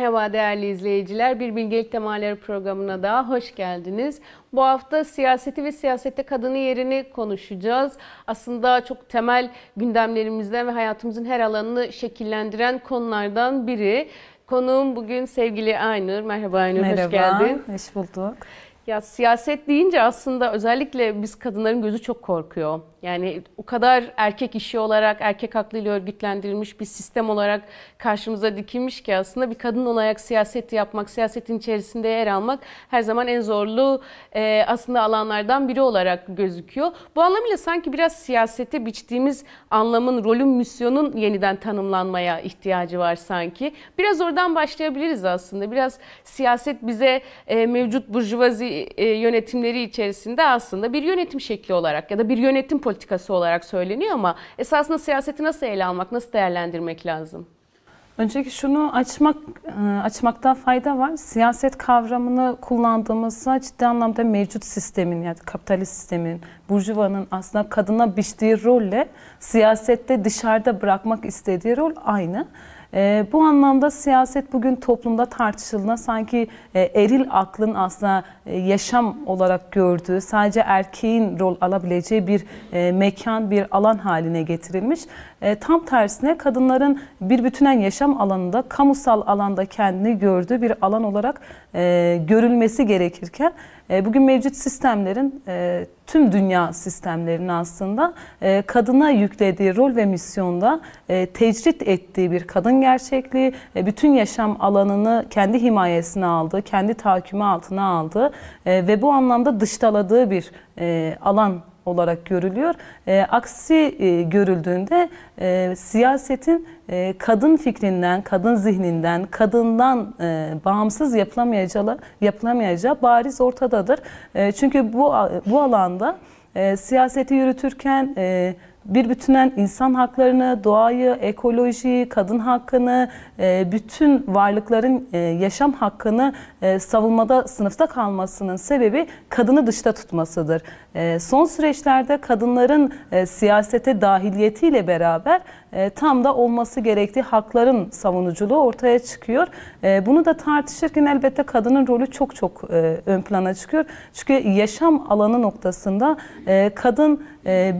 Merhaba değerli izleyiciler. Bir Bilgelik Temaları programına daha hoş geldiniz. Bu hafta siyaseti ve siyasette kadının yerini konuşacağız. Aslında çok temel gündemlerimizden ve hayatımızın her alanını şekillendiren konulardan biri. Konuğum bugün sevgili Aynur. Merhaba Aynur, Merhaba, hoş geldin. Merhaba, hoş bulduk. Ya siyaset deyince aslında özellikle biz kadınların gözü çok korkuyor. Yani o kadar erkek işi olarak, erkek aklıyla örgütlendirilmiş bir sistem olarak karşımıza dikilmiş ki aslında bir kadın olarak siyaset yapmak, siyasetin içerisinde yer almak her zaman en zorlu e, aslında alanlardan biri olarak gözüküyor. Bu anlamıyla sanki biraz siyasete biçtiğimiz anlamın, rolün, misyonun yeniden tanımlanmaya ihtiyacı var sanki. Biraz oradan başlayabiliriz aslında. Biraz siyaset bize e, mevcut burjuvazi e, yönetimleri içerisinde aslında bir yönetim şekli olarak ya da bir yönetim politikası olarak söyleniyor ama esasında siyaseti nasıl ele almak, nasıl değerlendirmek lazım? Önceki şunu açmak e, açmakta fayda var. Siyaset kavramını kullandığımızda ciddi anlamda mevcut sistemin yani kapitalist sistemin, burjuvanın aslında kadına biçtiği rolle siyasette dışarıda bırakmak istediği rol aynı. E, bu anlamda siyaset bugün toplumda tartışıldığında sanki e, eril aklın aslında e, yaşam olarak gördüğü, sadece erkeğin rol alabileceği bir e, mekan, bir alan haline getirilmiş. E, tam tersine kadınların bir bütünen yaşam alanında, kamusal alanda kendini gördüğü bir alan olarak e, görülmesi gerekirken e, bugün mevcut sistemlerin tüm dünya sistemlerinin aslında kadına yüklediği rol ve misyonda tecrit ettiği bir kadın gerçekliği, bütün yaşam alanını kendi himayesine aldığı, kendi tahakkümü altına aldığı ve bu anlamda dıştaladığı bir alan olarak görülüyor. E, aksi e, görüldüğünde e, siyasetin e, kadın fikrinden, kadın zihninden, kadından e, bağımsız yapılamayacağı, yapılamayacağı bariz ortadadır. E, çünkü bu bu alanda e, siyaseti yürütürken e, bir bütünen insan haklarını, doğayı, ekolojiyi, kadın hakkını, e, bütün varlıkların e, yaşam hakkını e, savunmada sınıfta kalmasının sebebi kadını dışta tutmasıdır. Ee, son süreçlerde kadınların e, siyasete dahiliyetiyle beraber e, tam da olması gerektiği hakların savunuculuğu ortaya çıkıyor. E, bunu da tartışırken elbette kadının rolü çok çok ön plana çıkıyor. Çünkü yaşam alanı noktasında kadın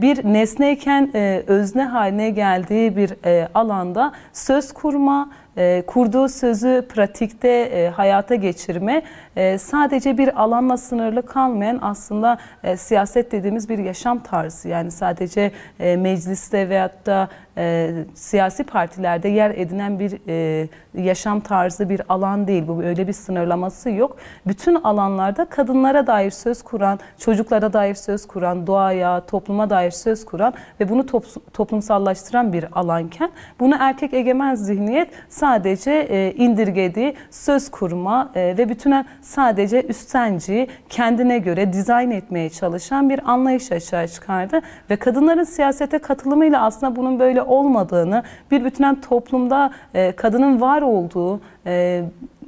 bir nesneyken özne haline geldiği bir alanda söz kurma, ee, kurduğu sözü pratikte e, hayata geçirme e, sadece bir alanla sınırlı kalmayan aslında e, siyaset dediğimiz bir yaşam tarzı. Yani sadece mecliste veyahut da e, siyasi partilerde yer edinen bir e, yaşam tarzı bir alan değil. Bu öyle bir sınırlaması yok. Bütün alanlarda kadınlara dair söz kuran, çocuklara dair söz kuran, doğaya, topluma dair söz kuran ve bunu top, toplumsallaştıran bir alanken bunu erkek egemen zihniyet sadece e, indirgediği söz kurma e, ve bütün sadece üstenci, kendine göre dizayn etmeye çalışan bir anlayış aşağı çıkardı ve kadınların siyasete katılımıyla aslında bunun böyle böyle olmadığını, bir bütünen toplumda e, kadının var olduğu, e,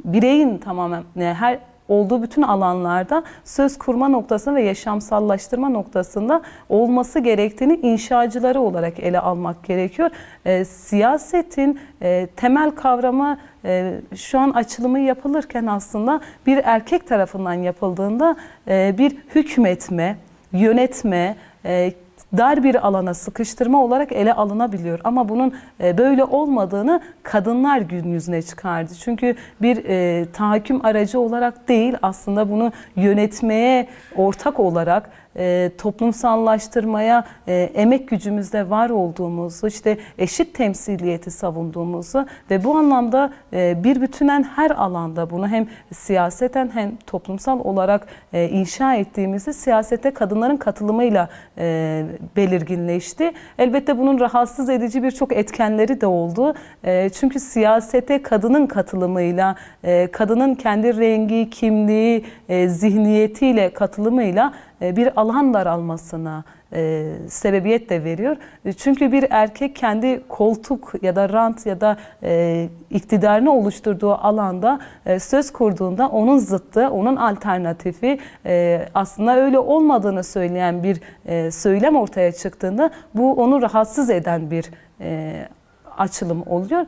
bireyin tamamen e, her olduğu bütün alanlarda söz kurma noktasında ve yaşamsallaştırma noktasında olması gerektiğini inşacıları olarak ele almak gerekiyor. E, siyasetin e, temel kavramı e, şu an açılımı yapılırken aslında bir erkek tarafından yapıldığında e, bir hükmetme, yönetme, e, dar bir alana sıkıştırma olarak ele alınabiliyor. Ama bunun e, böyle olmadığını kadınlar gün yüzüne çıkardı. Çünkü bir e, tahakküm aracı olarak değil aslında bunu yönetmeye ortak olarak e, toplumsallaştırmaya e, emek gücümüzde var olduğumuzu, işte eşit temsiliyeti savunduğumuzu ve bu anlamda e, bir bütünen her alanda bunu hem siyaseten hem toplumsal olarak e, inşa ettiğimizi siyasete kadınların katılımıyla e, belirginleşti. Elbette bunun rahatsız edici birçok etkenleri de oldu. E, çünkü siyasete kadının katılımıyla, e, kadının kendi rengi, kimliği, e, zihniyetiyle katılımıyla e, bir alan daralmasına e, sebebiyet de veriyor. E, çünkü bir erkek kendi koltuk ya da rant ya da iktidarını oluşturduğu alanda söz kurduğunda onun zıttı, onun alternatifi aslında öyle olmadığını söyleyen bir söylem ortaya çıktığında bu onu rahatsız eden bir açılım oluyor.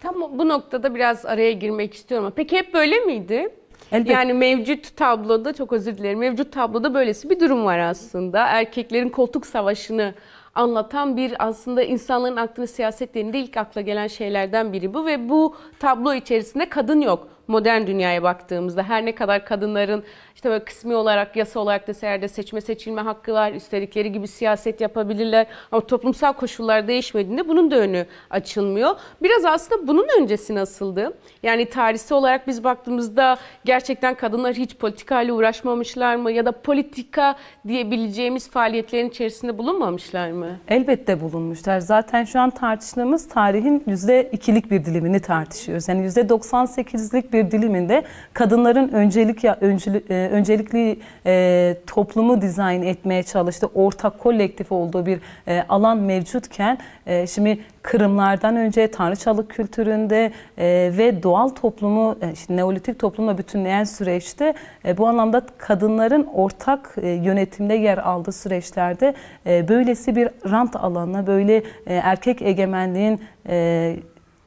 Tam bu noktada biraz araya girmek istiyorum. Peki hep böyle miydi? Elbette. Yani mevcut tabloda çok özür dilerim. Mevcut tabloda böylesi bir durum var aslında. Erkeklerin koltuk savaşını anlatan bir aslında insanların aklına siyaset denildiğinde ilk akla gelen şeylerden biri bu ve bu tablo içerisinde kadın yok modern dünyaya baktığımızda her ne kadar kadınların işte böyle kısmi olarak yasa olarak da seyrede seçme seçilme hakkı var. İstedikleri gibi siyaset yapabilirler. Ama toplumsal koşullar değişmediğinde bunun da önü açılmıyor. Biraz aslında bunun öncesi nasıldı? Yani tarihsel olarak biz baktığımızda gerçekten kadınlar hiç politikayla uğraşmamışlar mı? Ya da politika diyebileceğimiz faaliyetlerin içerisinde bulunmamışlar mı? Elbette bulunmuşlar. Zaten şu an tartıştığımız tarihin %2'lik bir dilimini tartışıyoruz. Yani %98'lik bir diliminde kadınların öncelik ya, öncülü, e, e, öncelikli e, toplumu dizayn etmeye çalıştı. Ortak kolektif olduğu bir e, alan mevcutken e, şimdi kırımlardan önce tanrıçalık kültüründe e, ve doğal toplumu e, işte neolitik toplumla bütünleyen süreçte e, bu anlamda kadınların ortak e, yönetimde yer aldığı süreçlerde e, böylesi bir rant alanına böyle e, erkek egemenliğin e,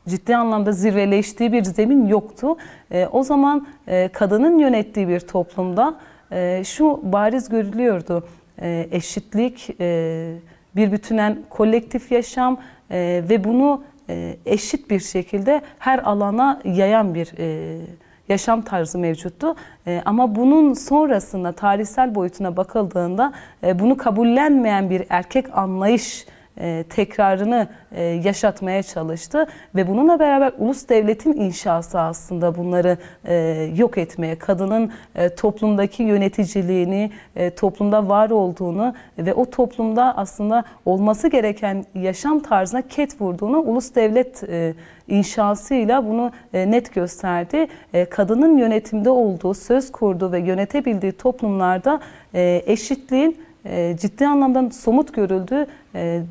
ciddi anlamda zirveleştiği bir zemin yoktu. E, o zaman e, kadının yönettiği bir toplumda e, şu bariz görülüyordu. E, eşitlik, e, bir bütünen kolektif yaşam e, ve bunu e, eşit bir şekilde her alana yayan bir e, yaşam tarzı mevcuttu. E, ama bunun sonrasında tarihsel boyutuna bakıldığında e, bunu kabullenmeyen bir erkek anlayış e, tekrarını e, yaşatmaya çalıştı ve bununla beraber ulus devletin inşası aslında bunları e, yok etmeye, kadının toplumdaki yöneticiliğini, toplumda var olduğunu ve o toplumda aslında olması gereken yaşam tarzına ket vurduğunu ulus devlet inşasıyla bunu net gösterdi. kadının yönetimde olduğu, söz kurduğu ve yönetebildiği toplumlarda eşitliğin ee, ciddi anlamda somut görüldü. Ee,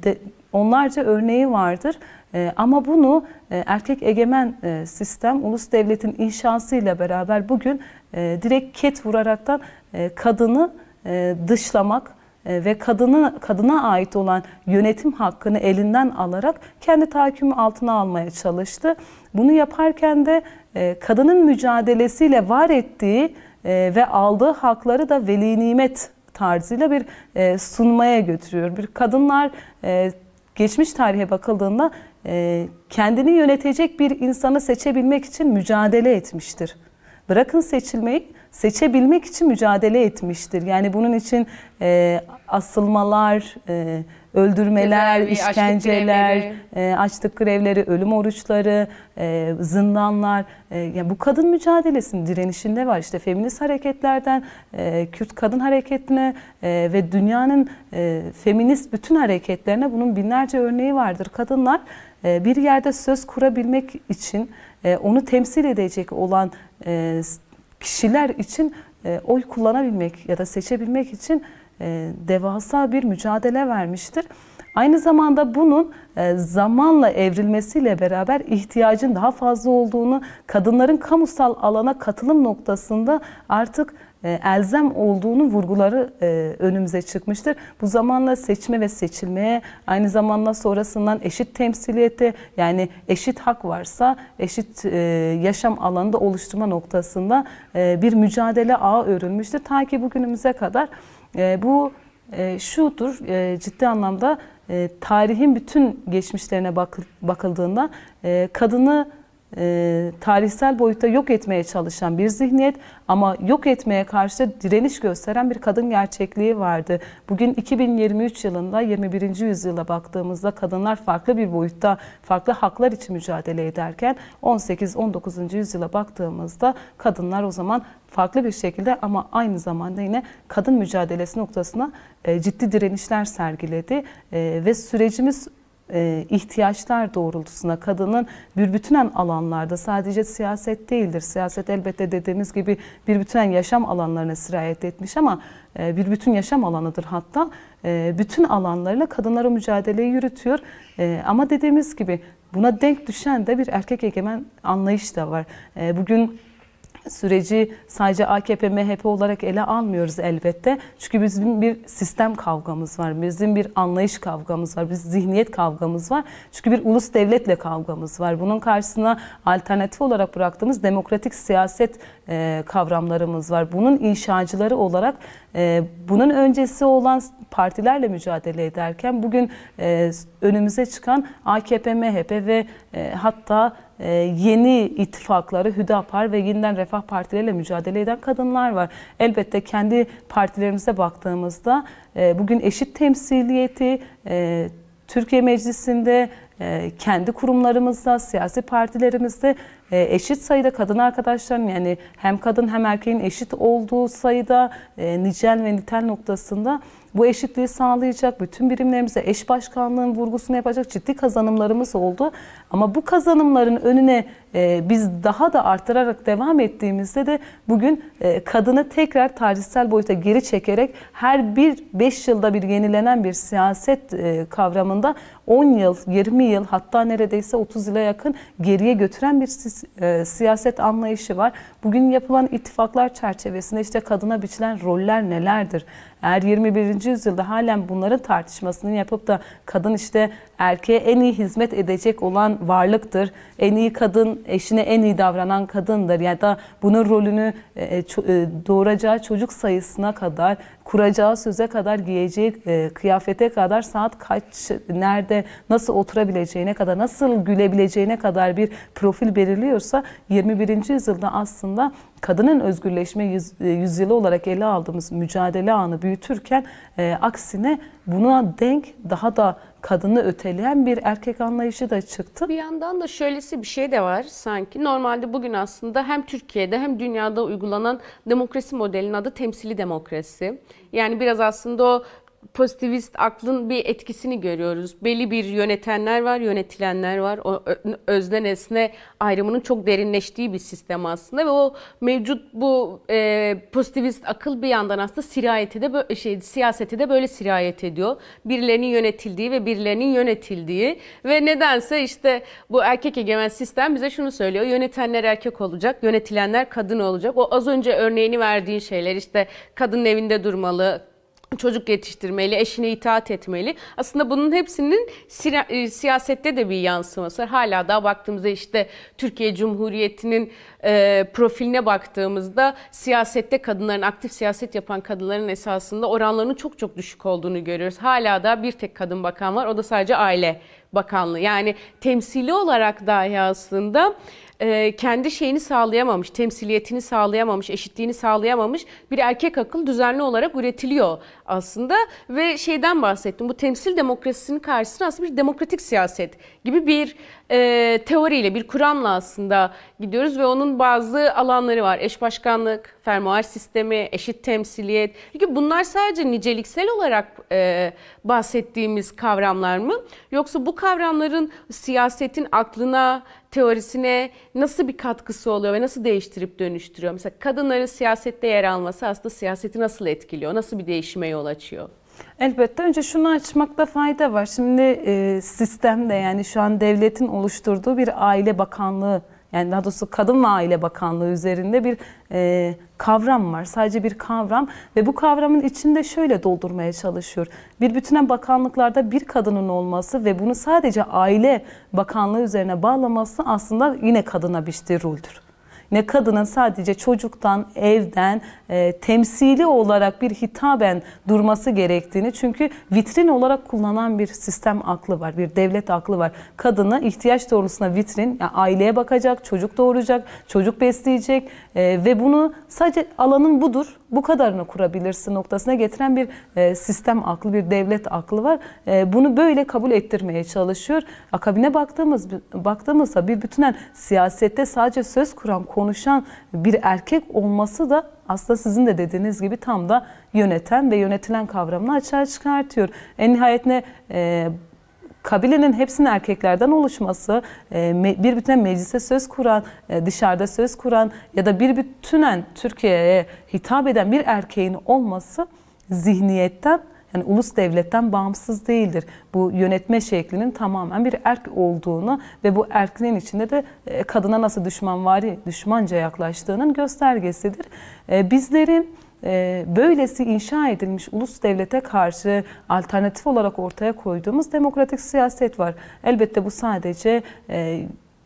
onlarca örneği vardır. Ee, ama bunu e, erkek egemen e, sistem, ulus devletin inşasıyla beraber bugün e, direkt ket vuraraktan kadını dışlamak, ve kadını kadına ait olan yönetim hakkını elinden alarak kendi tahakkümü altına almaya çalıştı. Bunu yaparken de kadının mücadelesiyle var ettiği ve aldığı hakları da veli nimet tarzıyla bir e, sunmaya götürüyor. Bir kadınlar e, geçmiş tarihe bakıldığında e, kendini yönetecek bir insanı seçebilmek için mücadele etmiştir. Bırakın seçilmeyi, seçebilmek için mücadele etmiştir. Yani bunun için e, asılmalar, e, öldürmeler, Cezaevi, işkenceler, e, açlık grevleri. ölüm oruçları, e, zindanlar. E, yani bu kadın mücadelesinin direnişinde var. İşte feminist hareketlerden e, Kürt kadın hareketine e, ve dünyanın feminist bütün hareketlerine bunun binlerce örneği vardır. Kadınlar bir yerde söz kurabilmek için onu temsil edecek olan kişiler için oy kullanabilmek ya da seçebilmek için e, devasa bir mücadele vermiştir. Aynı zamanda bunun e, zamanla evrilmesiyle beraber ihtiyacın daha fazla olduğunu, kadınların kamusal alana katılım noktasında artık e, elzem olduğunu vurguları önümüze çıkmıştır. Bu zamanla seçme ve seçilmeye aynı zamanda sonrasından eşit temsiliyete yani eşit hak varsa eşit yaşam alanında oluşturma noktasında bir mücadele ağı örülmüştür. Ta ki bugünümüze kadar ee, bu e, şudur, e, ciddi anlamda e, tarihin bütün geçmişlerine bakıldığında e, kadını e, tarihsel boyutta yok etmeye çalışan bir zihniyet ama yok etmeye karşı direniş gösteren bir kadın gerçekliği vardı. Bugün 2023 yılında 21. yüzyıla baktığımızda kadınlar farklı bir boyutta farklı haklar için mücadele ederken 18-19. yüzyıla baktığımızda kadınlar o zaman farklı bir şekilde ama aynı zamanda yine kadın mücadelesi noktasına e, ciddi direnişler sergiledi e, ve sürecimiz e, ihtiyaçlar doğrultusuna kadının bir bütünen alanlarda sadece siyaset değildir. Siyaset elbette dediğimiz gibi bir bütünen yaşam alanlarına sirayet etmiş ama e, bir bütün yaşam alanıdır hatta. E, bütün alanlarla kadınlara mücadeleyi yürütüyor. E, ama dediğimiz gibi buna denk düşen de bir erkek egemen anlayış da var. bugün süreci sadece AKP MHP olarak ele almıyoruz elbette. Çünkü bizim bir sistem kavgamız var. Bizim bir anlayış kavgamız var. Biz zihniyet kavgamız var. Çünkü bir ulus devletle kavgamız var. Bunun karşısına alternatif olarak bıraktığımız demokratik siyaset e, kavramlarımız var. Bunun inşacıları olarak e, bunun öncesi olan partilerle mücadele ederken bugün e, önümüze çıkan AKP, MHP ve e, hatta e, yeni ittifakları Hüdapar ve yeniden Refah Partileriyle mücadele eden kadınlar var. Elbette kendi partilerimize baktığımızda e, bugün eşit temsiliyeti, e, Türkiye Meclisi'nde e, kendi kurumlarımızda, siyasi partilerimizde e, eşit sayıda kadın arkadaşlarım yani hem kadın hem erkeğin eşit olduğu sayıda e, nicel ve nitel noktasında bu eşitliği sağlayacak, bütün birimlerimize eş başkanlığın vurgusunu yapacak ciddi kazanımlarımız oldu. Ama bu kazanımların önüne e, biz daha da arttırarak devam ettiğimizde de bugün kadını tekrar tarihsel boyuta geri çekerek her bir 5 yılda bir yenilenen bir siyaset kavramında 10 yıl, 20 yıl hatta neredeyse 30 yıla yakın geriye götüren bir sistem e, siyaset anlayışı var. Bugün yapılan ittifaklar çerçevesinde işte kadına biçilen roller nelerdir? Eğer 21. yüzyılda halen bunların tartışmasını yapıp da kadın işte erkeğe en iyi hizmet edecek olan varlıktır. En iyi kadın eşine en iyi davranan kadındır. Ya da bunun rolünü e, e, e, doğuracağı çocuk sayısına kadar, kuracağı söze kadar, giyeceği kıyafete kadar, saat kaç, nerede, nasıl oturabileceğine kadar, nasıl gülebileceğine kadar bir profil belirliyorsa 21. yüzyılda aslında kadının özgürleşme yüz, e, yüzyılı olarak ele aldığımız mücadele anı büyütürken e, aksine buna denk daha da kadını öteleyen bir erkek anlayışı da çıktı. Bir yandan da şöylesi bir şey de var sanki. Normalde bugün aslında hem Türkiye'de hem dünyada uygulanan demokrasi modelinin adı temsili demokrasi. Yani biraz aslında o pozitivist aklın bir etkisini görüyoruz. Belli bir yönetenler var, yönetilenler var. O özne nesne ayrımının çok derinleştiği bir sistem aslında ve o mevcut bu e, pozitivist akıl bir yandan aslında sirayeti de böyle, şey siyaseti de böyle sirayet ediyor. Birilerinin yönetildiği ve birilerinin yönetildiği ve nedense işte bu erkek egemen sistem bize şunu söylüyor. Yönetenler erkek olacak, yönetilenler kadın olacak. O az önce örneğini verdiğin şeyler işte kadın evinde durmalı, çocuk yetiştirmeli, eşine itaat etmeli. Aslında bunun hepsinin e, siyasette de bir yansıması. var. Hala daha baktığımızda işte Türkiye Cumhuriyeti'nin e, profiline baktığımızda siyasette kadınların, aktif siyaset yapan kadınların esasında oranlarının çok çok düşük olduğunu görüyoruz. Hala da bir tek kadın bakan var. O da sadece aile bakanlığı. Yani temsili olarak dahi aslında e, kendi şeyini sağlayamamış, temsiliyetini sağlayamamış, eşitliğini sağlayamamış bir erkek akıl düzenli olarak üretiliyor aslında ve şeyden bahsettim. Bu temsil demokrasisinin karşısına aslında bir demokratik siyaset gibi bir e, teoriyle, bir kuramla aslında gidiyoruz ve onun bazı alanları var. Eş başkanlık, fermuar sistemi, eşit temsiliyet. Peki bunlar sadece niceliksel olarak e, bahsettiğimiz kavramlar mı? Yoksa bu kavramların siyasetin aklına, teorisine nasıl bir katkısı oluyor ve nasıl değiştirip dönüştürüyor? Mesela kadınların siyasette yer alması aslında siyaseti nasıl etkiliyor? Nasıl bir değişime yol açıyor? Elbette önce şunu açmakta fayda var. Şimdi e, sistemde yani şu an devletin oluşturduğu bir aile bakanlığı yani daha doğrusu Kadın ve Aile Bakanlığı üzerinde bir e, kavram var. Sadece bir kavram ve bu kavramın içinde şöyle doldurmaya çalışıyor. Bir bütüne bakanlıklarda bir kadının olması ve bunu sadece Aile Bakanlığı üzerine bağlaması aslında yine kadına biçtiği roldür ne kadının sadece çocuktan, evden e, temsili olarak bir hitaben durması gerektiğini çünkü vitrin olarak kullanan bir sistem aklı var, bir devlet aklı var. Kadını ihtiyaç doğrultusuna vitrin, yani aileye bakacak, çocuk doğuracak, çocuk besleyecek e, ve bunu sadece alanın budur, bu kadarını kurabilirsin noktasına getiren bir e, sistem aklı, bir devlet aklı var. E, bunu böyle kabul ettirmeye çalışıyor. Akabine baktığımız baktığımızda bir bütünen siyasette sadece söz kuran konuşan bir erkek olması da aslında sizin de dediğiniz gibi tam da yöneten ve yönetilen kavramını açığa çıkartıyor. En nihayetinde e, kabilenin hepsinin erkeklerden oluşması, e, bir bütün meclise söz kuran, e, dışarıda söz kuran ya da bir bütünen Türkiye'ye hitap eden bir erkeğin olması zihniyetten yani ulus devletten bağımsız değildir. Bu yönetme şeklinin tamamen bir erk olduğunu ve bu erkliğin içinde de e, kadına nasıl düşmanvari, düşmanca yaklaştığının göstergesidir. E, Bizlerin e, böylesi inşa edilmiş ulus devlete karşı alternatif olarak ortaya koyduğumuz demokratik siyaset var. Elbette bu sadece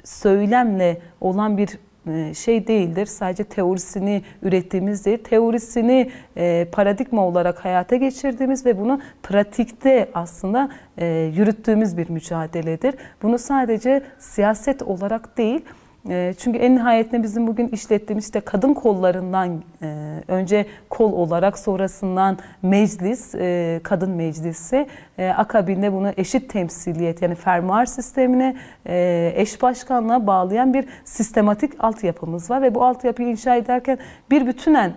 söylemle olan bir e, şey değildir. Sadece teorisini ürettiğimiz değil, teorisini e, paradigma olarak hayata geçirdiğimiz ve bunu pratikte aslında e, yürüttüğümüz bir mücadeledir. Bunu sadece siyaset olarak değil, ee, çünkü en nihayetinde bizim bugün işlettiğimiz işte kadın kollarından e, önce kol olarak sonrasından meclis, e, kadın meclisi e, akabinde bunu eşit temsiliyet yani fermuar sistemine eş başkanlığa bağlayan bir sistematik altyapımız var ve bu altyapıyı inşa ederken bir bütünen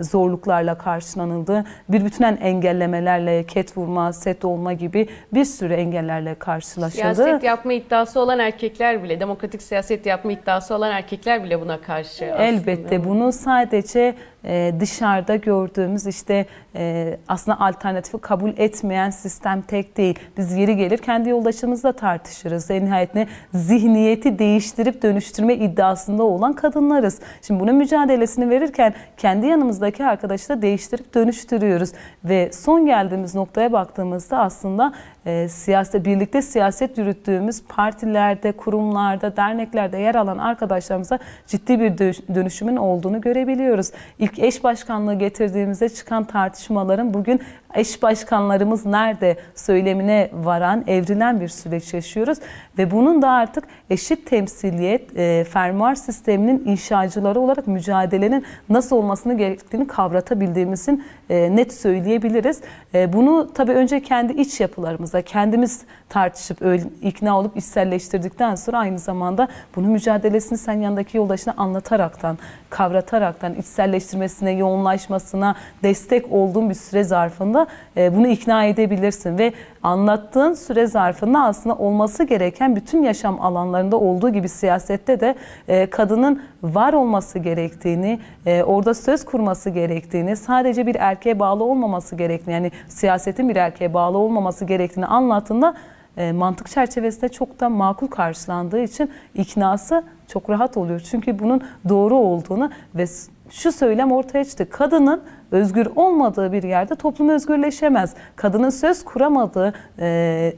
zorluklarla karşılanıldı. Bir bütünen engellemelerle ket vurma, set olma gibi bir sürü engellerle karşılaşıldı. Siyaset yapma iddiası olan erkekler bile demokratik siyaset yapma iddiası vakası olan erkekler bile buna karşı. Elbette aslında. bunu sadece e, dışarıda gördüğümüz işte e, aslında alternatifi kabul etmeyen sistem tek değil. Biz yeri gelir kendi yoldaşımızla tartışırız. En nihayetinde zihniyeti değiştirip dönüştürme iddiasında olan kadınlarız. Şimdi bunun mücadelesini verirken kendi yanımızdaki arkadaşı da değiştirip dönüştürüyoruz. Ve son geldiğimiz noktaya baktığımızda aslında e, ee, siyaset birlikte siyaset yürüttüğümüz partilerde, kurumlarda, derneklerde yer alan arkadaşlarımıza ciddi bir dönüşümün olduğunu görebiliyoruz. İlk eş başkanlığı getirdiğimizde çıkan tartışmaların bugün eş başkanlarımız nerede söylemine varan, evrilen bir süreç yaşıyoruz ve bunun da artık eşit temsiliyet, e, fermuar sisteminin inşacıları olarak mücadelenin nasıl olmasını gerektiğini kavratabildiğimizin e, net söyleyebiliriz. E, bunu tabii önce kendi iç yapılarımız hayatımızda kendimiz tartışıp öyle, ikna olup içselleştirdikten sonra aynı zamanda bunun mücadelesini sen yanındaki yoldaşına anlataraktan, kavrataraktan, içselleştirmesine, yoğunlaşmasına destek olduğun bir süre zarfında e, bunu ikna edebilirsin ve anlattığın süre zarfında aslında olması gereken bütün yaşam alanlarında olduğu gibi siyasette de e, kadının var olması gerektiğini, e, orada söz kurması gerektiğini, sadece bir erkeğe bağlı olmaması gerektiğini, yani siyasetin bir erkeğe bağlı olmaması gerektiğini anlattığında e, mantık çerçevesinde çok da makul karşılandığı için iknası çok rahat oluyor. Çünkü bunun doğru olduğunu ve şu söylem ortaya çıktı. Kadının özgür olmadığı bir yerde toplum özgürleşemez. Kadının söz kuramadığı, e,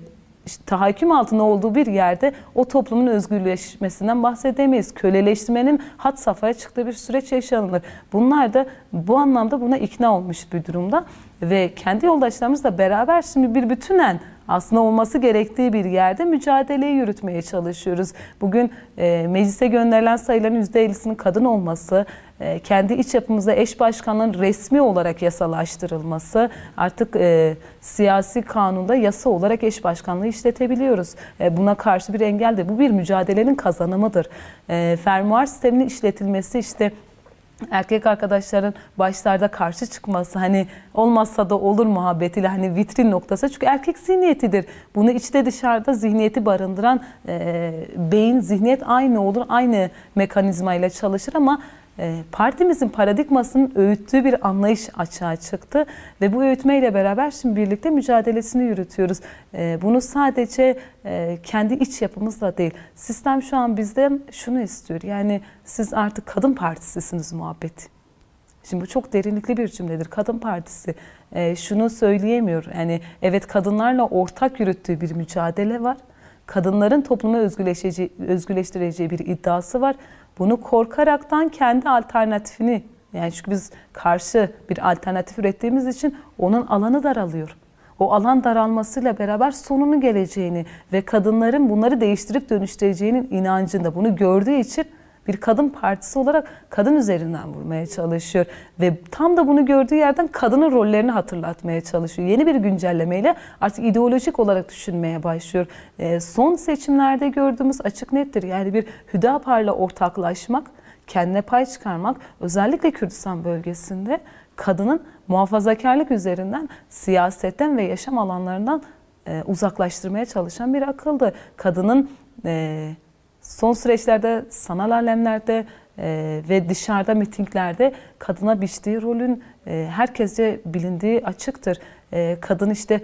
işte, tahakküm altında olduğu bir yerde o toplumun özgürleşmesinden bahsedemeyiz. Köleleştirmenin hat safhaya çıktığı bir süreç yaşanılır. Bunlar da bu anlamda buna ikna olmuş bir durumda. Ve kendi yoldaşlarımızla beraber şimdi bir bütünen aslında olması gerektiği bir yerde mücadeleyi yürütmeye çalışıyoruz. Bugün e, meclise gönderilen sayıların %50'sinin kadın olması, ee, kendi iç yapımızda eş başkanların resmi olarak yasalaştırılması artık e, siyasi kanunda yasa olarak eş başkanlığı işletebiliyoruz. E, buna karşı bir engel de bu bir mücadelenin kazanımıdır. E, fermuar sisteminin işletilmesi işte erkek arkadaşların başlarda karşı çıkması hani olmazsa da olur muhabbetiyle hani vitrin noktası çünkü erkek zihniyetidir. Bunu içte dışarıda zihniyeti barındıran e, beyin zihniyet aynı olur aynı mekanizmayla çalışır ama ee, partimizin paradigmasının öğüttüğü bir anlayış açığa çıktı ve bu öğütmeyle beraber şimdi birlikte mücadelesini yürütüyoruz. Ee, bunu sadece e, kendi iç yapımızla değil, sistem şu an bizde şunu istiyor. Yani siz artık kadın partisisiniz muhabbeti. Şimdi bu çok derinlikli bir cümledir. Kadın Partisi ee, şunu söyleyemiyor. Yani evet kadınlarla ortak yürüttüğü bir mücadele var kadınların topluma özgürleştireceği bir iddiası var. Bunu korkaraktan kendi alternatifini yani çünkü biz karşı bir alternatif ürettiğimiz için onun alanı daralıyor. O alan daralmasıyla beraber sonunu geleceğini ve kadınların bunları değiştirip dönüştüreceğinin inancında bunu gördüğü için bir kadın partisi olarak kadın üzerinden vurmaya çalışıyor. Ve tam da bunu gördüğü yerden kadının rollerini hatırlatmaya çalışıyor. Yeni bir güncellemeyle artık ideolojik olarak düşünmeye başlıyor. E, son seçimlerde gördüğümüz açık nettir. Yani bir Hüdapar'la ortaklaşmak, kendine pay çıkarmak özellikle Kürdistan bölgesinde kadının muhafazakarlık üzerinden siyasetten ve yaşam alanlarından e, uzaklaştırmaya çalışan bir akıldı. Kadının e, Son süreçlerde sanal alemlerde e, ve dışarıda mitinglerde kadına biçtiği rolün e, herkesce bilindiği açıktır. E, kadın işte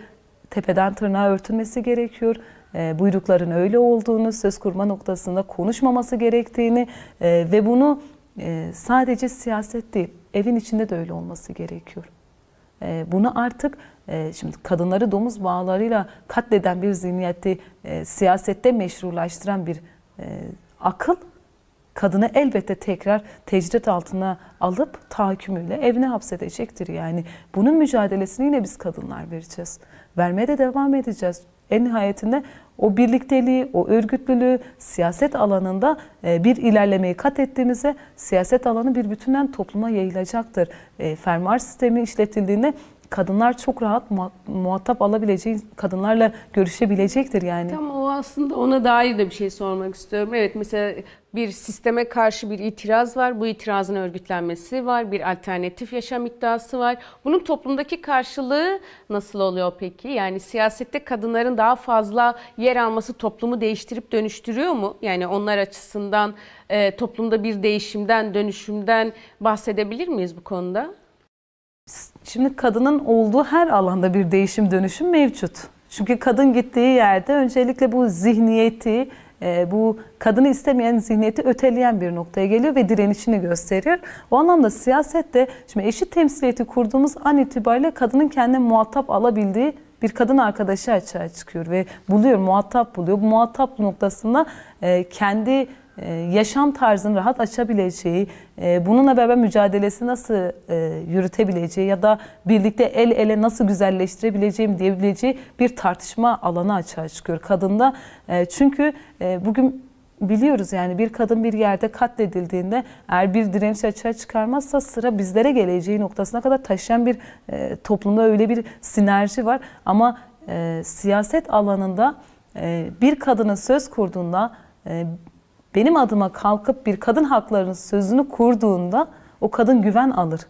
tepeden tırnağa örtülmesi gerekiyor. E, buyrukların öyle olduğunu, söz kurma noktasında konuşmaması gerektiğini e, ve bunu e, sadece siyaset değil, evin içinde de öyle olması gerekiyor. E, bunu artık e, şimdi kadınları domuz bağlarıyla katleden bir zihniyeti e, siyasette meşrulaştıran bir e, akıl kadını elbette tekrar tecrit altına alıp tahakkümüyle evine hapsedecektir. Yani bunun mücadelesini yine biz kadınlar vereceğiz. Vermeye de devam edeceğiz. En nihayetinde o birlikteliği, o örgütlülüğü siyaset alanında e, bir ilerlemeyi kat ettiğimizde siyaset alanı bir bütünden topluma yayılacaktır. E, fermuar sistemi işletildiğinde kadınlar çok rahat muhatap alabilecek kadınlarla görüşebilecektir yani. Tam o aslında ona dair de bir şey sormak istiyorum. Evet mesela bir sisteme karşı bir itiraz var. Bu itirazın örgütlenmesi var. Bir alternatif yaşam iddiası var. Bunun toplumdaki karşılığı nasıl oluyor peki? Yani siyasette kadınların daha fazla yer alması toplumu değiştirip dönüştürüyor mu? Yani onlar açısından e, toplumda bir değişimden, dönüşümden bahsedebilir miyiz bu konuda? Şimdi kadının olduğu her alanda bir değişim dönüşüm mevcut. Çünkü kadın gittiği yerde öncelikle bu zihniyeti, e, bu kadını istemeyen zihniyeti öteleyen bir noktaya geliyor ve direnişini gösteriyor. O anlamda siyasette şimdi eşit temsiliyeti kurduğumuz an itibariyle kadının kendine muhatap alabildiği bir kadın arkadaşı açığa çıkıyor ve buluyor, muhatap buluyor. Bu muhatap noktasında e, kendi e, yaşam tarzını rahat açabileceği, e, bununla beraber mücadelesi nasıl e, yürütebileceği ya da birlikte el ele nasıl güzelleştirebileceğim diyebileceği bir tartışma alanı açığa çıkıyor kadında. Çünkü bugün biliyoruz yani bir kadın bir yerde katledildiğinde eğer bir direnç açığa çıkarmazsa sıra bizlere geleceği noktasına kadar taşıyan bir toplumda öyle bir sinerji var. Ama siyaset alanında bir kadının söz kurduğunda benim adıma kalkıp bir kadın haklarının sözünü kurduğunda o kadın güven alır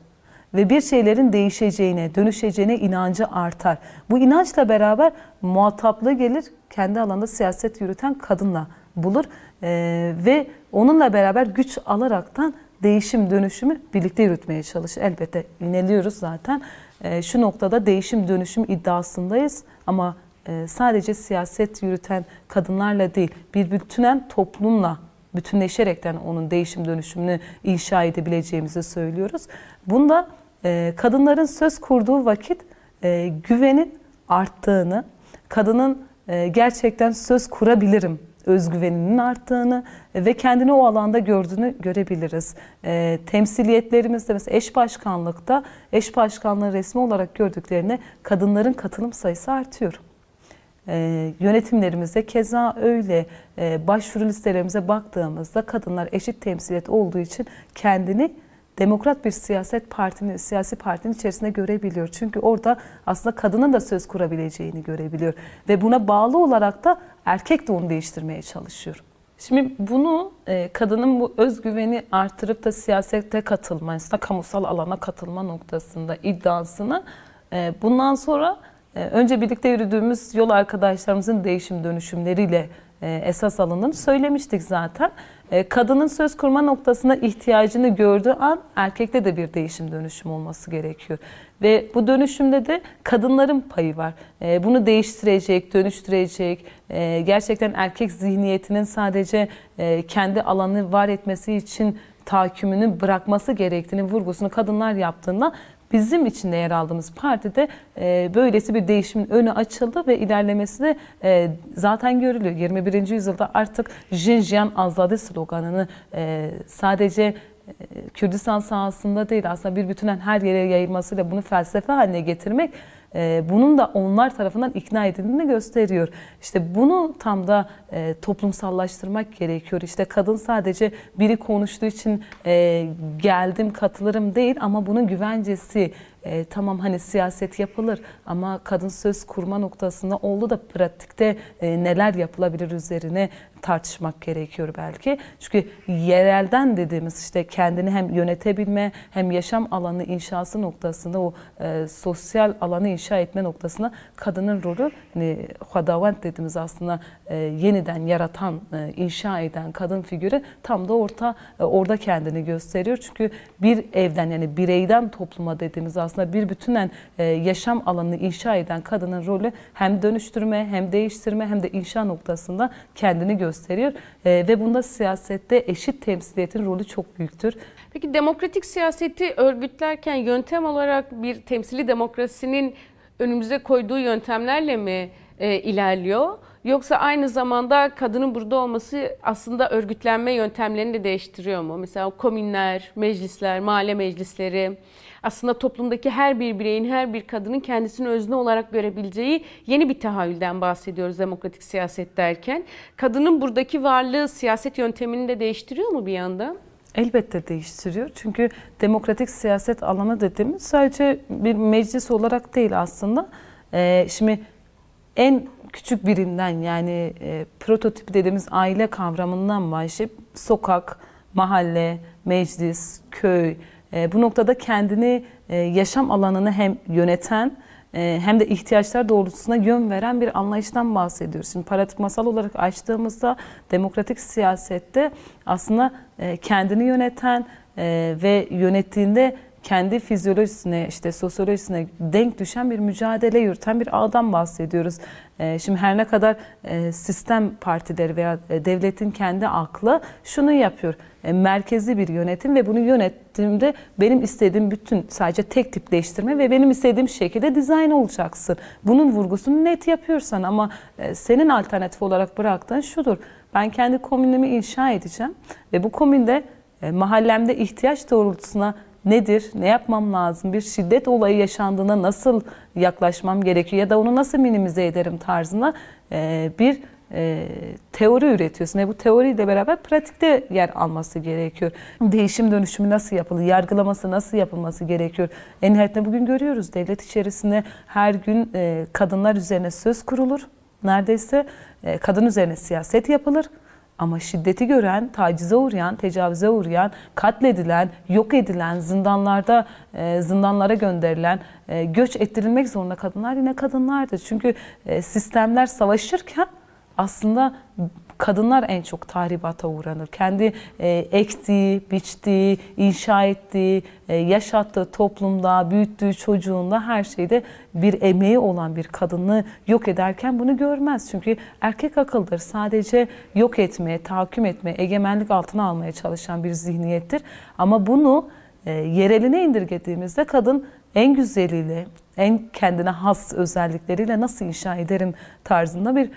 ve bir şeylerin değişeceğine, dönüşeceğine inancı artar. Bu inançla beraber muhataplığı gelir kendi alanda siyaset yürüten kadınla bulur ee, ve onunla beraber güç alaraktan değişim dönüşümü birlikte yürütmeye çalışır. Elbette yineliyoruz zaten. Ee, şu noktada değişim dönüşüm iddiasındayız ama e, sadece siyaset yürüten kadınlarla değil bir bütünen toplumla bütünleşerekten onun değişim dönüşümünü inşa edebileceğimizi söylüyoruz. Bunda e, kadınların söz kurduğu vakit e, güvenin arttığını, kadının e, gerçekten söz kurabilirim özgüveninin arttığını e, ve kendini o alanda gördüğünü görebiliriz. E, temsiliyetlerimizde mesela eş başkanlıkta eş başkanlığı resmi olarak gördüklerine kadınların katılım sayısı artıyor e, yönetimlerimize keza öyle e, başvuru listelerimize baktığımızda kadınlar eşit temsiliyet olduğu için kendini demokrat bir siyaset partinin, siyasi partinin içerisinde görebiliyor. Çünkü orada aslında kadının da söz kurabileceğini görebiliyor. Ve buna bağlı olarak da erkek de onu değiştirmeye çalışıyor. Şimdi bunu e, kadının bu özgüveni artırıp da siyasete katılma, aslında kamusal alana katılma noktasında iddiasını e, bundan sonra ee, önce birlikte yürüdüğümüz yol arkadaşlarımızın değişim dönüşümleriyle e, esas alındığını söylemiştik zaten. E, kadının söz kurma noktasına ihtiyacını gördüğü an erkekte de bir değişim dönüşüm olması gerekiyor. Ve bu dönüşümde de kadınların payı var. E, bunu değiştirecek, dönüştürecek, gerçekten erkek zihniyetinin sadece kendi alanını var etmesi için tahakkümünü bırakması gerektiğini vurgusunu kadınlar yaptığında bizim içinde yer aldığımız partide e, böylesi bir değişimin önü açıldı ve ilerlemesi de e, zaten görülüyor. 21. yüzyılda artık Jinjiyan Azade sloganını e, sadece e, Kürdistan sahasında değil aslında bir bütünen her yere yayılmasıyla bunu felsefe haline getirmek ee, bunun da onlar tarafından ikna edildiğini gösteriyor. İşte bunu tam da e, toplumsallaştırmak gerekiyor. İşte kadın sadece biri konuştuğu için e, geldim katılırım değil ama bunun güvencesi e, tamam hani siyaset yapılır ama kadın söz kurma noktasında oldu da pratikte e, neler yapılabilir üzerine tartışmak gerekiyor belki. Çünkü yerelden dediğimiz işte kendini hem yönetebilme hem yaşam alanı inşası noktasında o e, sosyal alanı inşa etme noktasında kadının rolü hani hadavant dediğimiz aslında e, yeniden yaratan, e, inşa eden kadın figürü tam da orta e, orada kendini gösteriyor. Çünkü bir evden yani bireyden topluma dediğimiz aslında aslında bir bütünen e, yaşam alanını inşa eden kadının rolü hem dönüştürme hem değiştirme hem de inşa noktasında kendini gösteriyor. E, ve bunda siyasette eşit temsiliyetin rolü çok büyüktür. Peki demokratik siyaseti örgütlerken yöntem olarak bir temsili demokrasinin önümüze koyduğu yöntemlerle mi e, ilerliyor? Yoksa aynı zamanda kadının burada olması aslında örgütlenme yöntemlerini de değiştiriyor mu? Mesela komünler, meclisler, mahalle meclisleri, aslında toplumdaki her bir bireyin, her bir kadının kendisini özne olarak görebileceği yeni bir tahayyülden bahsediyoruz demokratik siyaset derken. Kadının buradaki varlığı siyaset yöntemini de değiştiriyor mu bir yandan? Elbette değiştiriyor. Çünkü demokratik siyaset alanı dediğimiz sadece bir meclis olarak değil aslında. Ee, şimdi en küçük birimden yani e, prototip dediğimiz aile kavramından başlayıp sokak, mahalle, meclis, köy, ee, bu noktada kendini e, yaşam alanını hem yöneten e, hem de ihtiyaçlar doğrultusuna yön veren bir anlayıştan bahsediyoruz. Şimdi paradigmasal olarak açtığımızda demokratik siyasette aslında e, kendini yöneten ve yönettiğinde kendi fizyolojisine işte sosyolojisine denk düşen bir mücadele yürüten bir ağdan bahsediyoruz. Ee, şimdi her ne kadar e, sistem partileri veya e, devletin kendi aklı şunu yapıyor. E, merkezi bir yönetim ve bunu yönettiğimde benim istediğim bütün sadece tek tipleştirme ve benim istediğim şekilde dizayn olacaksın. Bunun vurgusunu net yapıyorsan ama senin alternatif olarak bıraktığın şudur. Ben kendi komünümü inşa edeceğim ve bu komünde mahallemde ihtiyaç doğrultusuna nedir, ne yapmam lazım, bir şiddet olayı yaşandığına nasıl yaklaşmam gerekiyor ya da onu nasıl minimize ederim tarzına e, bir e, teori üretiyorsun. Ve bu teoriyle beraber pratikte yer alması gerekiyor. Değişim dönüşümü nasıl yapılır, yargılaması nasıl yapılması gerekiyor. En nihayetinde bugün görüyoruz devlet içerisinde her gün e, kadınlar üzerine söz kurulur. Neredeyse e, kadın üzerine siyaset yapılır. Ama şiddeti gören, tacize uğrayan, tecavüze uğrayan, katledilen, yok edilen, zindanlarda e, zindanlara gönderilen, e, göç ettirilmek zorunda kadınlar yine kadınlardı. Çünkü e, sistemler savaşırken aslında kadınlar en çok tahribata uğranır. Kendi e, ektiği, biçtiği, inşa ettiği, e, yaşattığı toplumda, büyüttüğü çocuğunda her şeyde bir emeği olan bir kadını yok ederken bunu görmez. Çünkü erkek akıldır. Sadece yok etmeye, tahakküm etmeye, egemenlik altına almaya çalışan bir zihniyettir. Ama bunu e, yereline indirgediğimizde kadın en güzeliyle, en kendine has özellikleriyle nasıl inşa ederim tarzında bir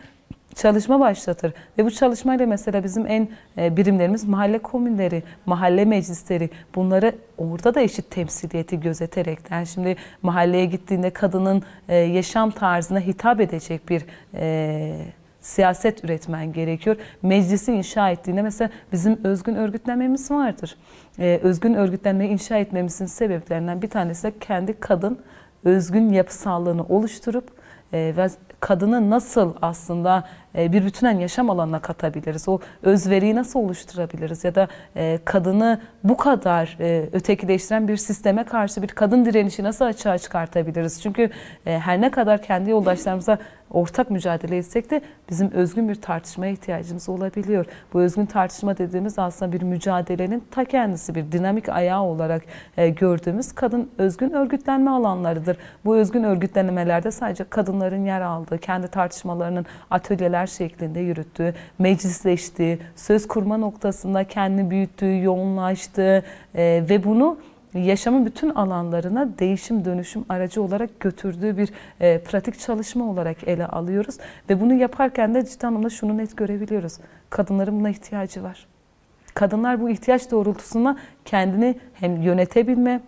çalışma başlatır. Ve bu çalışmayla mesela bizim en e, birimlerimiz mahalle komünleri, mahalle meclisleri bunları orada da eşit temsiliyeti gözeterekten yani şimdi mahalleye gittiğinde kadının e, yaşam tarzına hitap edecek bir e, siyaset üretmen gerekiyor. Meclisi inşa ettiğinde mesela bizim özgün örgütlenmemiz vardır. özgün örgütlenmeyi inşa etmemizin sebeplerinden bir tanesi de kendi kadın özgün yapısallığını oluşturup ve kadını nasıl aslında e, bir bütünen yaşam alanına katabiliriz? O özveriyi nasıl oluşturabiliriz? Ya da e, kadını bu kadar e, ötekileştiren bir sisteme karşı bir kadın direnişi nasıl açığa çıkartabiliriz? Çünkü her ne kadar kendi yoldaşlarımıza ortak mücadele etsek de bizim özgün bir tartışmaya ihtiyacımız olabiliyor. Bu özgün tartışma dediğimiz aslında bir mücadelenin ta kendisi bir dinamik ayağı olarak gördüğümüz kadın özgün örgütlenme alanlarıdır. Bu özgün örgütlenmelerde sadece kadınların yer aldığı, kendi tartışmalarının atölyeler projeler şeklinde yürüttü, meclisleşti, söz kurma noktasında kendini büyüttü, yoğunlaştı e, ve bunu yaşamın bütün alanlarına değişim dönüşüm aracı olarak götürdüğü bir e, pratik çalışma olarak ele alıyoruz. Ve bunu yaparken de ciddi anlamda şunu net görebiliyoruz. Kadınların buna ihtiyacı var. Kadınlar bu ihtiyaç doğrultusunda kendini hem yönetebilme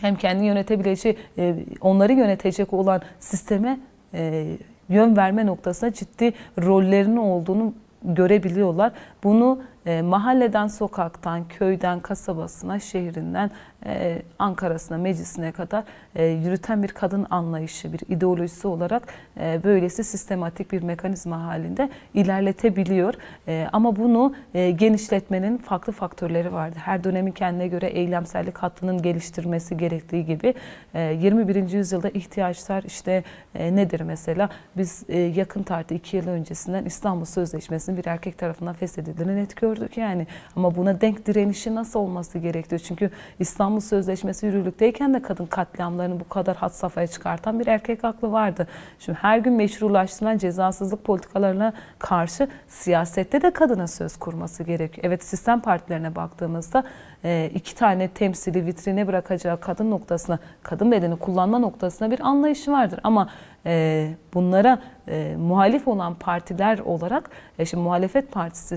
hem kendini yönetebileceği, e, onları yönetecek olan sisteme e, yön verme noktasında ciddi rollerinin olduğunu görebiliyorlar. Bunu e, mahalleden, sokaktan, köyden, kasabasına, şehrinden e, Ankara'sına, meclisine kadar e, yürüten bir kadın anlayışı, bir ideolojisi olarak e, böylesi sistematik bir mekanizma halinde ilerletebiliyor. E, ama bunu e, genişletmenin farklı faktörleri vardı. Her dönemin kendine göre eylemsellik hattının geliştirmesi gerektiği gibi e, 21. yüzyılda ihtiyaçlar işte e, nedir mesela? Biz e, yakın tarihte iki yıl öncesinden İstanbul Sözleşmesi'nin bir erkek tarafından feshedildiğini net görüyoruz gördük yani. Ama buna denk direnişi nasıl olması gerekiyor? Çünkü İstanbul Sözleşmesi yürürlükteyken de kadın katliamlarını bu kadar hat safhaya çıkartan bir erkek aklı vardı. Şimdi her gün meşrulaştırılan cezasızlık politikalarına karşı siyasette de kadına söz kurması gerekiyor. Evet sistem partilerine baktığımızda e, iki tane temsili vitrine bırakacağı kadın noktasına, kadın bedeni kullanma noktasına bir anlayışı vardır. Ama e, bunlara e, muhalif olan partiler olarak, e, şimdi muhalefet partisi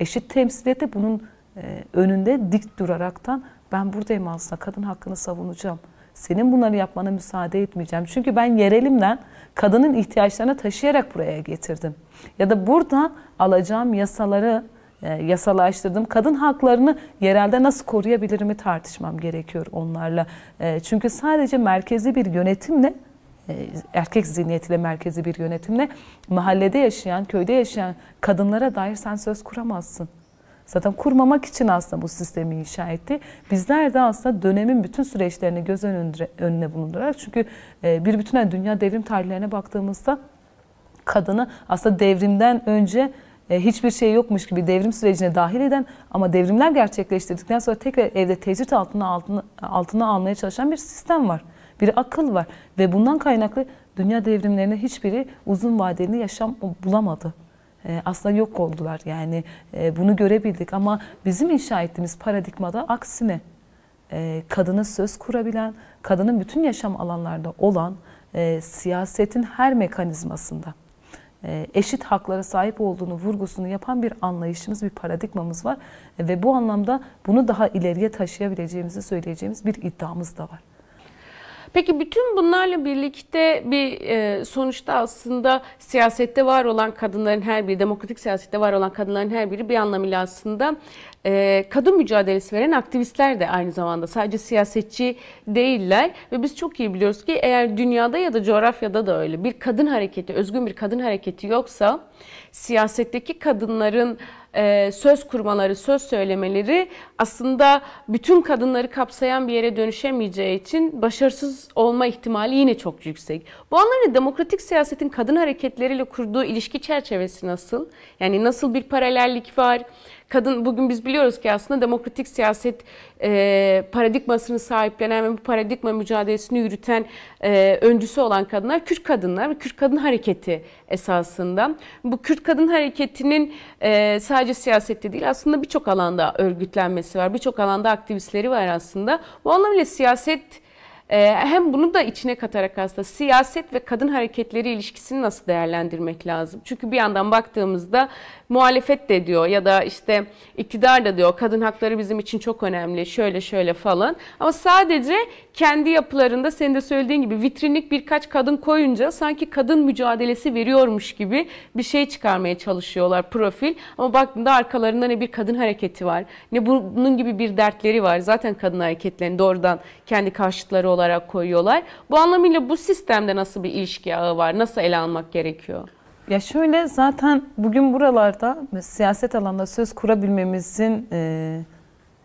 eşit temsiliyete bunun önünde dik duraraktan ben buradayım aslında kadın hakkını savunacağım. Senin bunları yapmana müsaade etmeyeceğim. Çünkü ben yerelimden kadının ihtiyaçlarını taşıyarak buraya getirdim. Ya da burada alacağım yasaları e, yasalaştırdım. Kadın haklarını yerelde nasıl koruyabilirimi tartışmam gerekiyor onlarla. E, çünkü sadece merkezi bir yönetimle e, erkek zihniyetiyle merkezi bir yönetimle mahallede yaşayan, köyde yaşayan kadınlara dair sen söz kuramazsın. Zaten kurmamak için aslında bu sistemi inşa etti. Bizler de aslında dönemin bütün süreçlerini göz önüne bulundurarak çünkü bir bütün dünya devrim tarihlerine baktığımızda kadını aslında devrimden önce e, hiçbir şey yokmuş gibi devrim sürecine dahil eden ama devrimler gerçekleştirdikten sonra tekrar evde tecrit altına, altına, altına almaya çalışan bir sistem var. Bir akıl var ve bundan kaynaklı dünya devrimlerine hiçbiri uzun vadeli yaşam bulamadı. E, Aslında yok oldular yani e, bunu görebildik ama bizim inşa ettiğimiz paradigmada aksine kadını söz kurabilen, kadının bütün yaşam alanlarda olan siyasetin her mekanizmasında e, eşit haklara sahip olduğunu vurgusunu yapan bir anlayışımız, bir paradigmamız var. E, ve bu anlamda bunu daha ileriye taşıyabileceğimizi söyleyeceğimiz bir iddiamız da var. Peki bütün bunlarla birlikte bir e, sonuçta aslında siyasette var olan kadınların her biri, demokratik siyasette var olan kadınların her biri bir anlamıyla aslında e, kadın mücadelesi veren aktivistler de aynı zamanda sadece siyasetçi değiller ve biz çok iyi biliyoruz ki eğer dünyada ya da coğrafyada da öyle bir kadın hareketi, özgün bir kadın hareketi yoksa siyasetteki kadınların e, söz kurmaları, söz söylemeleri aslında bütün kadınları kapsayan bir yere dönüşemeyeceği için başarısız olma ihtimali yine çok yüksek. Bu anlamda demokratik siyasetin kadın hareketleriyle kurduğu ilişki çerçevesi nasıl? Yani nasıl bir paralellik var? kadın bugün biz biliyoruz ki aslında demokratik siyaset e, paradigmasını sahiplenen ve bu paradigma mücadelesini yürüten e, öncüsü olan kadınlar Kürt kadınlar ve Kürt kadın hareketi esasında. Bu Kürt kadın hareketinin e, sadece siyasette değil aslında birçok alanda örgütlenmesi var. Birçok alanda aktivistleri var aslında. Bu anlamıyla siyaset ee, hem bunu da içine katarak aslında siyaset ve kadın hareketleri ilişkisini nasıl değerlendirmek lazım? Çünkü bir yandan baktığımızda muhalefet de diyor ya da işte iktidar da diyor kadın hakları bizim için çok önemli şöyle şöyle falan. Ama sadece kendi yapılarında senin de söylediğin gibi vitrinlik birkaç kadın koyunca sanki kadın mücadelesi veriyormuş gibi bir şey çıkarmaya çalışıyorlar profil. Ama baktığında arkalarında ne bir kadın hareketi var ne bunun gibi bir dertleri var. Zaten kadın hareketlerini doğrudan kendi karşıtları olarak koyuyorlar. Bu anlamıyla bu sistemde nasıl bir ilişki ağı var? Nasıl ele almak gerekiyor? Ya şöyle zaten bugün buralarda siyaset alanında söz kurabilmemizin e,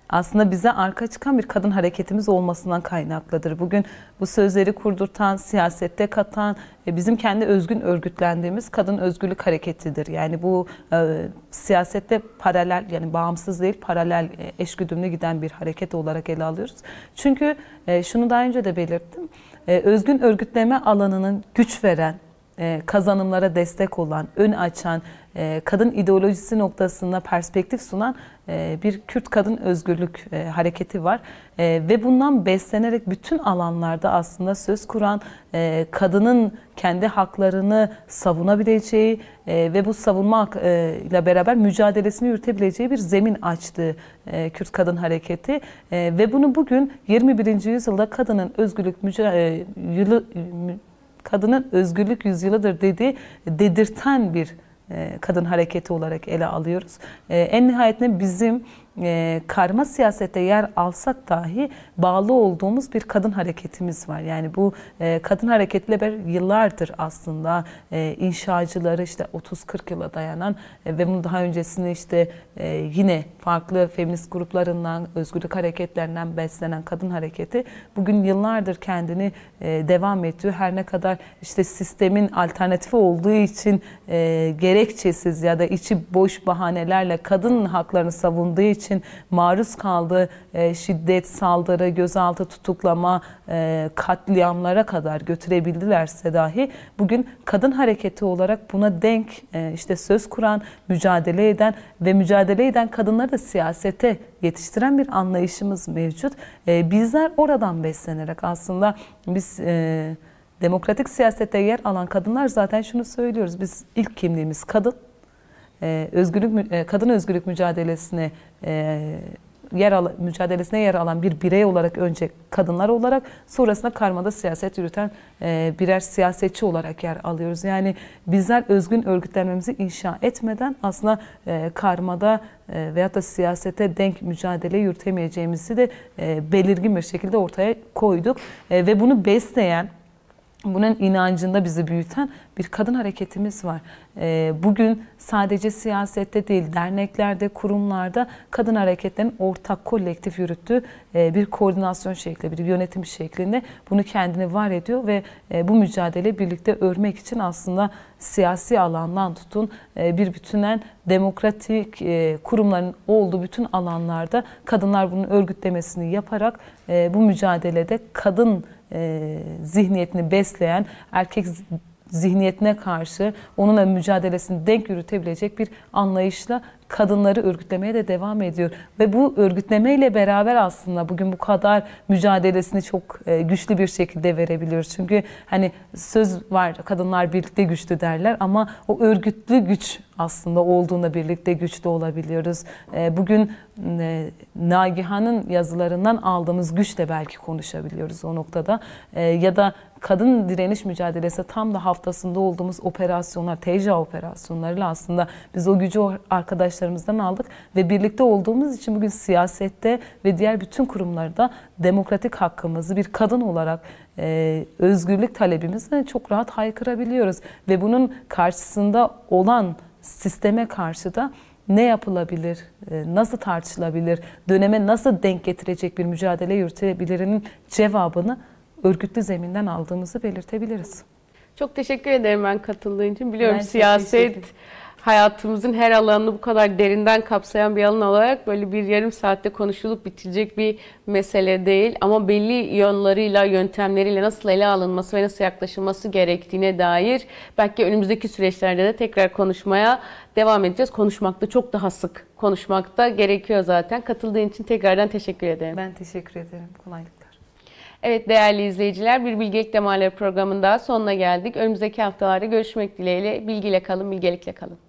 aslında bize arka çıkan bir kadın hareketimiz olmasından kaynaklıdır. Bugün bu sözleri kurdurtan, siyasette katan e, bizim kendi özgün örgütlendiğimiz kadın özgürlük hareketidir. Yani bu e, siyasette paralel yani bağımsız değil paralel e, eşgüdümlü giden bir hareket olarak ele alıyoruz. Çünkü e, şunu daha önce de belirttim. E, özgün örgütleme alanının güç veren e, kazanımlara destek olan, ön açan, e, kadın ideolojisi noktasında perspektif sunan e, bir Kürt kadın özgürlük hareketi var. Ve bundan beslenerek bütün alanlarda aslında söz kuran kadının kendi haklarını savunabileceği ve bu savunma ile beraber mücadelesini yürütebileceği bir zemin açtı Kürt kadın hareketi. Ve bunu bugün 21. yüzyılda kadının özgürlük mücadele kadının özgürlük yüzyılıdır dediği dedirten bir e, kadın hareketi olarak ele alıyoruz. E, en nihayetinde bizim e, karma siyasete yer alsak dahi bağlı olduğumuz bir kadın hareketimiz var. Yani bu e, kadın hareketle ber yıllardır aslında e, inşacıları işte 30-40 yıla dayanan e, ve bunu daha öncesinde işte e, yine farklı feminist gruplarından, özgürlük hareketlerinden beslenen kadın hareketi bugün yıllardır kendini e, devam ediyor. Her ne kadar işte sistemin alternatifi olduğu için e, gerekçesiz ya da içi boş bahanelerle kadın haklarını savunduğu için için maruz kaldığı e, şiddet, saldırı, gözaltı, tutuklama, e, katliamlara kadar götürebildilerse dahi bugün kadın hareketi olarak buna denk e, işte söz kuran, mücadele eden ve mücadele eden kadınları da siyasete yetiştiren bir anlayışımız mevcut. E, bizler oradan beslenerek aslında biz... E, demokratik siyasette yer alan kadınlar zaten şunu söylüyoruz. Biz ilk kimliğimiz kadın. E, özgürlük e, kadın özgürlük mücadelesine e, yer al, mücadelesine yer alan bir birey olarak önce kadınlar olarak sonrasında karmada siyaset yürüten e, birer siyasetçi olarak yer alıyoruz. Yani bizler özgün örgütlenmemizi inşa etmeden aslında karmada e, veyahut da siyasete denk mücadele yürütemeyeceğimizi de belirgin bir şekilde ortaya koyduk. ve bunu besleyen bunun inancında bizi büyüten bir kadın hareketimiz var. Ee, bugün sadece siyasette değil, derneklerde, kurumlarda kadın hareketlerin ortak, kolektif yürüttüğü e, bir koordinasyon şekli, bir yönetim şeklinde bunu kendini var ediyor ve e, bu mücadele birlikte örmek için aslında siyasi alandan tutun e, bir bütünen demokratik kurumların olduğu bütün alanlarda kadınlar bunun örgütlemesini yaparak bu mücadelede kadın e, zihniyetini besleyen erkek zihniyetine karşı onunla mücadelesini denk yürütebilecek bir anlayışla kadınları örgütlemeye de devam ediyor. Ve bu örgütlemeyle beraber aslında bugün bu kadar mücadelesini çok e, güçlü bir şekilde verebiliyoruz. Çünkü hani söz var kadınlar birlikte güçlü derler ama o örgütlü güç aslında olduğunda birlikte güçlü olabiliyoruz. E, bugün e, Nagihan'ın yazılarından aldığımız güçle belki konuşabiliyoruz o noktada. Ya da kadın direniş mücadelesi tam da haftasında olduğumuz operasyonlar, TECA operasyonlarıyla aslında biz o gücü arkadaş arkadaşlarımızdan aldık ve birlikte olduğumuz için bugün siyasette ve diğer bütün kurumlarda demokratik hakkımızı bir kadın olarak e, özgürlük talebimizi çok rahat haykırabiliyoruz ve bunun karşısında olan sisteme karşı da ne yapılabilir, e, nasıl tartışılabilir, döneme nasıl denk getirecek bir mücadele yürütebilirinin cevabını örgütlü zeminden aldığımızı belirtebiliriz. Çok teşekkür ederim ben katıldığın için. Biliyorum ben siyaset hayatımızın her alanını bu kadar derinden kapsayan bir alan olarak böyle bir yarım saatte konuşulup bitecek bir mesele değil. Ama belli yönleriyle, yöntemleriyle nasıl ele alınması ve nasıl yaklaşılması gerektiğine dair belki önümüzdeki süreçlerde de tekrar konuşmaya devam edeceğiz. Konuşmakta çok daha sık konuşmakta gerekiyor zaten. Katıldığın için tekrardan teşekkür ederim. Ben teşekkür ederim. Kolaylıklar. Evet değerli izleyiciler bir bilgelik demaları programında sonuna geldik. Önümüzdeki haftalarda görüşmek dileğiyle bilgiyle kalın, bilgelikle kalın.